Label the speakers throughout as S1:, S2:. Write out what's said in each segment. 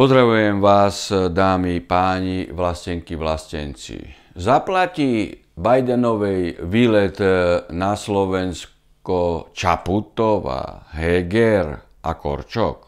S1: Pozdravujem vás, dámy, páni, vlastenky, vlastenci. Zaplatí Bidenovej výlet e, na Slovensko Čaputová, Heger a Korčok?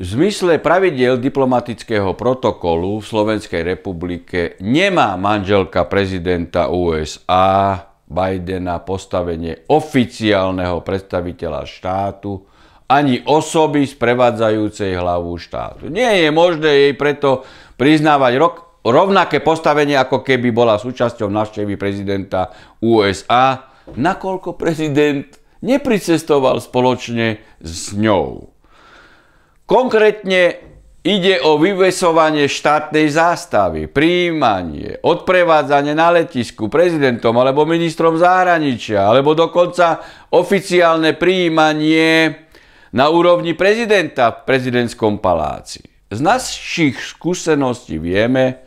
S1: V zmysle pravidel diplomatického protokolu v Slovenskej republike nemá manželka prezidenta USA Bidena postavenie oficiálneho predstaviteľa štátu ani osoby sprevádzajúcej hlavu štátu. Nie je možné jej preto priznávať rok, rovnaké postavenie, ako keby bola súčasťou návštevy prezidenta USA, nakoľko prezident nepricestoval spoločne s ňou. Konkrétne ide o vyvesovanie štátnej zástavy, príjmanie, odprevádzanie na letisku prezidentom alebo ministrom zahraničia, alebo dokonca oficiálne príjmanie na úrovni prezidenta v prezidentskom paláci. Z našich skúseností vieme,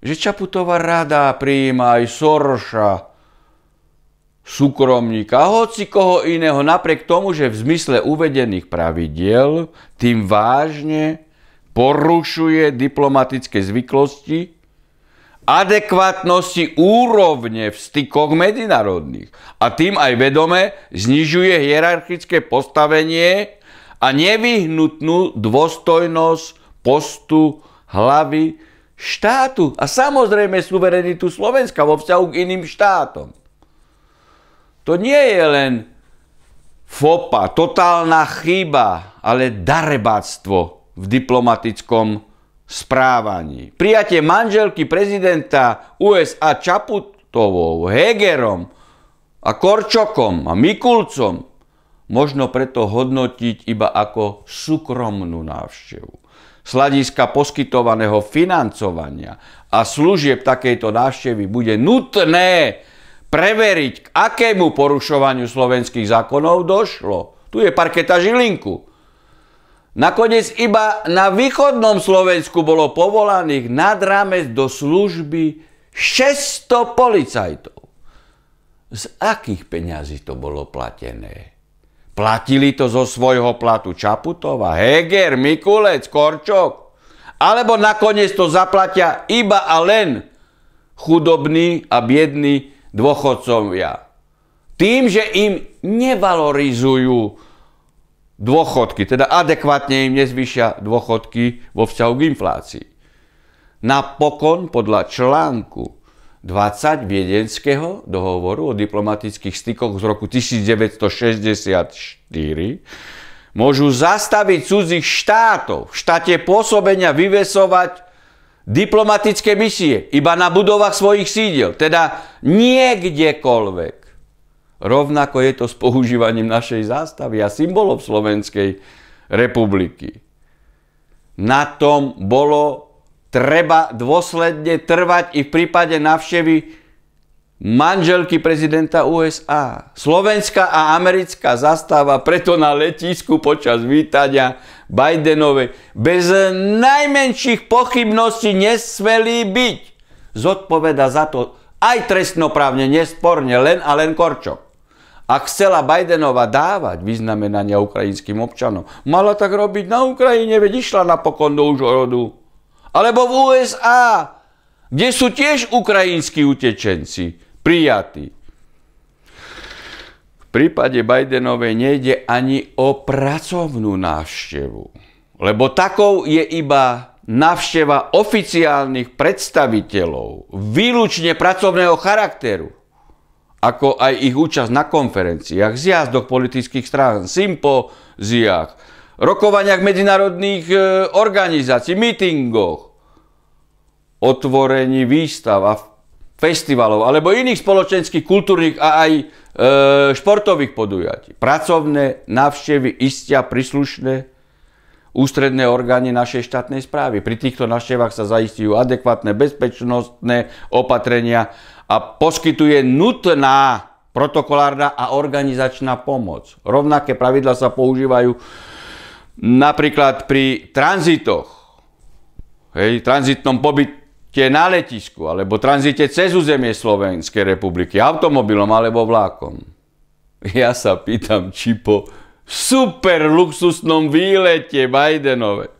S1: že Čaputová rada prijíma aj Soroša, súkromníka, hoci koho iného, napriek tomu, že v zmysle uvedených pravidiel tým vážne porušuje diplomatické zvyklosti adekvátnosti úrovne v stykoch medzinárodných a tým aj vedome znižuje hierarchické postavenie a nevyhnutnú dôstojnosť postu hlavy štátu a samozrejme suverenitu Slovenska vo vzťahu k iným štátom. To nie je len fopa, totálna chyba, ale darebáctvo v diplomatickom správaní. Prijatie manželky prezidenta USA Čaputovou, Hegerom a Korčokom a Mikulcom možno preto hodnotiť iba ako súkromnú návštevu. Sladiska poskytovaného financovania a služieb takejto návštevy bude nutné preveriť, k akému porušovaniu slovenských zákonov došlo. Tu je parketa Žilinku Nakoniec iba na východnom Slovensku bolo povolaných nad rámec do služby 600 policajtov. Z akých peňazí to bolo platené? Platili to zo svojho platu Čaputova, Heger, Mikulec, Korčok? Alebo nakoniec to zaplatia iba a len chudobní a biední dôchodcovia? Tým, že im nevalorizujú dôchodky, teda adekvátne im nezvyšia dôchodky vo vzťahu k inflácii. Napokon podľa článku 20 Viedenského dohovoru o diplomatických stykoch z roku 1964 môžu zastaviť cudzích štátov v štáte pôsobenia vyvesovať diplomatické misie iba na budovách svojich sídel, teda niekdekoľvek. Rovnako je to s používaním našej zástavy a symbolov Slovenskej republiky. Na tom bolo treba dôsledne trvať i v prípade navštevy manželky prezidenta USA. Slovenská a americká zastáva preto na letisku počas vítania Bidenovej bez najmenších pochybností nesmelí byť. Zodpoveda za to aj trestnoprávne, nesporne, len a len Korčok. A chcela Bidenova dávať vyznamenania ukrajinským občanom. Mala tak robiť na Ukrajine, veď išla napokon do Užorodu. Alebo v USA, kde sú tiež ukrajinskí utečenci prijatí. V prípade Bidenovej nejde ani o pracovnú návštevu, lebo takou je iba návšteva oficiálnych predstaviteľov, výlučne pracovného charakteru ako aj ich účasť na konferenciách, zjazdoch politických strán, sympoziách, rokovaniach medzinárodných e, organizácií, mítingoch, otvorení výstav a festivalov alebo iných spoločenských, kultúrnych a aj e, športových podujatí. Pracovné navštevy istia príslušné ústredné orgány našej štátnej správy. Pri týchto naštevách sa zaistujú adekvátne bezpečnostné opatrenia a poskytuje nutná protokolárna a organizačná pomoc. Rovnaké pravidla sa používajú napríklad pri tranzitoch, hej, tranzitnom pobyte na letisku alebo tranzite cez územie Slovenskej republiky automobilom alebo vlákom. Ja sa pýtam, či po super luxusnom výlete Bidenove.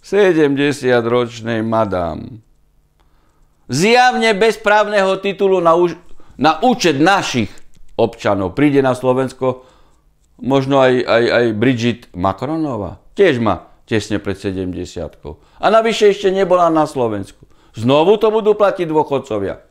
S1: 70-ročnej madám. Zjavne bez právneho titulu na, už, na účet našich občanov. Príde na Slovensko možno aj, aj, aj Bridget Macronová. Tiež má tesne pred 70 A navyše ešte nebola na Slovensku. Znovu to budú platiť dôchodcovia.